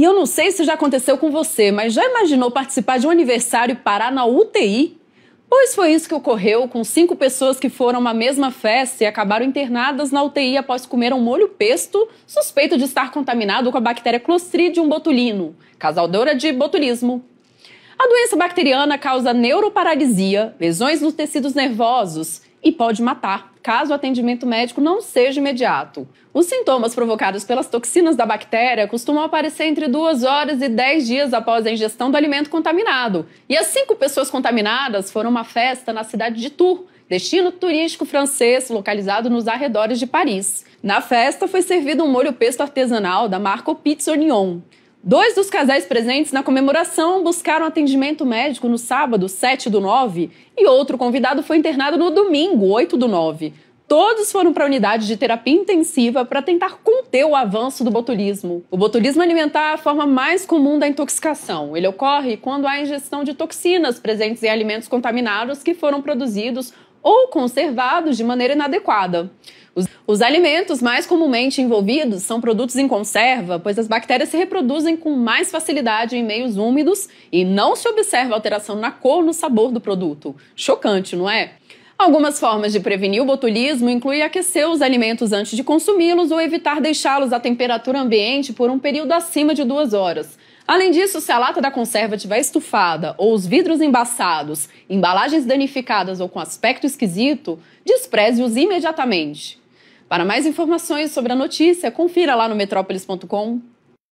E eu não sei se já aconteceu com você, mas já imaginou participar de um aniversário e parar na UTI? Pois foi isso que ocorreu com cinco pessoas que foram à mesma festa e acabaram internadas na UTI após comer um molho pesto suspeito de estar contaminado com a bactéria Clostridium botulino, causadora de botulismo. A doença bacteriana causa neuroparalisia, lesões nos tecidos nervosos, e pode matar, caso o atendimento médico não seja imediato. Os sintomas provocados pelas toxinas da bactéria costumam aparecer entre 2 horas e 10 dias após a ingestão do alimento contaminado. E as cinco pessoas contaminadas foram a uma festa na cidade de Tours, destino turístico francês localizado nos arredores de Paris. Na festa foi servido um molho pesto artesanal da marca Pizza Dois dos casais presentes na comemoração buscaram atendimento médico no sábado, 7 do 9, e outro convidado foi internado no domingo, 8 do 9. Todos foram para a unidade de terapia intensiva para tentar conter o avanço do botulismo. O botulismo alimentar é a forma mais comum da intoxicação. Ele ocorre quando há ingestão de toxinas presentes em alimentos contaminados que foram produzidos ou conservados de maneira inadequada. Os, os alimentos mais comumente envolvidos são produtos em conserva, pois as bactérias se reproduzem com mais facilidade em meios úmidos e não se observa alteração na cor no sabor do produto. Chocante, não é? Algumas formas de prevenir o botulismo incluem aquecer os alimentos antes de consumi-los ou evitar deixá-los à temperatura ambiente por um período acima de duas horas. Além disso, se a lata da conserva estiver estufada ou os vidros embaçados, embalagens danificadas ou com aspecto esquisito, despreze-os imediatamente. Para mais informações sobre a notícia, confira lá no metrópolis.com.